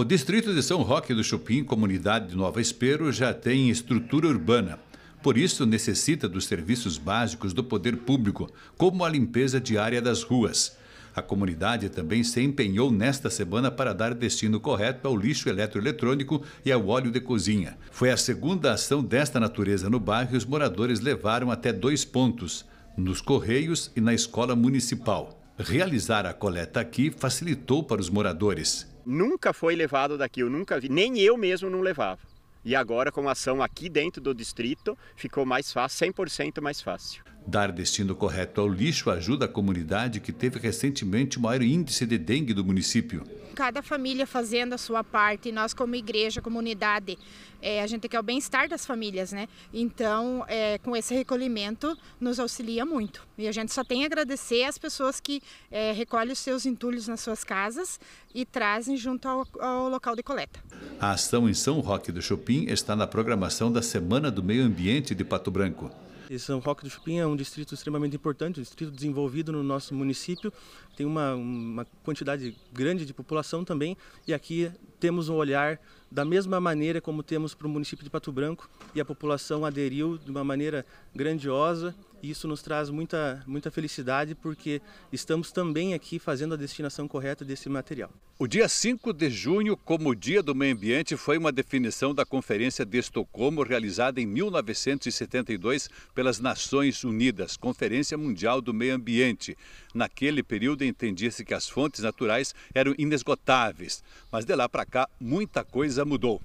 O distrito de São Roque do Chupim, comunidade de Nova Espero, já tem estrutura urbana. Por isso, necessita dos serviços básicos do poder público, como a limpeza diária das ruas. A comunidade também se empenhou nesta semana para dar destino correto ao lixo eletroeletrônico e ao óleo de cozinha. Foi a segunda ação desta natureza no bairro e os moradores levaram até dois pontos, nos Correios e na Escola Municipal realizar a coleta aqui facilitou para os moradores. Nunca foi levado daqui, eu nunca vi, nem eu mesmo não levava. E agora, com a ação aqui dentro do distrito, ficou mais fácil, 100% mais fácil. Dar destino correto ao lixo ajuda a comunidade que teve recentemente o maior índice de dengue do município. Cada família fazendo a sua parte, nós como igreja, comunidade, é, a gente quer o bem-estar das famílias, né? Então, é, com esse recolhimento, nos auxilia muito. E a gente só tem a agradecer as pessoas que é, recolhem os seus entulhos nas suas casas e trazem junto ao, ao local de coleta. A ação em São Roque do Chopin está na programação da Semana do Meio Ambiente de Pato Branco. E São Roque do Chupim é um distrito extremamente importante, um distrito desenvolvido no nosso município, tem uma, uma quantidade grande de população também, e aqui temos um olhar da mesma maneira como temos para o município de Pato Branco e a população aderiu de uma maneira grandiosa e isso nos traz muita, muita felicidade porque estamos também aqui fazendo a destinação correta desse material. O dia 5 de junho, como Dia do Meio Ambiente, foi uma definição da Conferência de Estocolmo realizada em 1972 pelas Nações Unidas, Conferência Mundial do Meio Ambiente. Naquele período entendia-se que as fontes naturais eram inesgotáveis, mas de lá para cá, muita coisa mudou.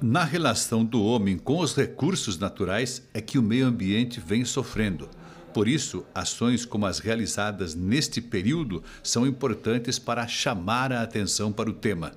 Na relação do homem com os recursos naturais é que o meio ambiente vem sofrendo. Por isso, ações como as realizadas neste período são importantes para chamar a atenção para o tema.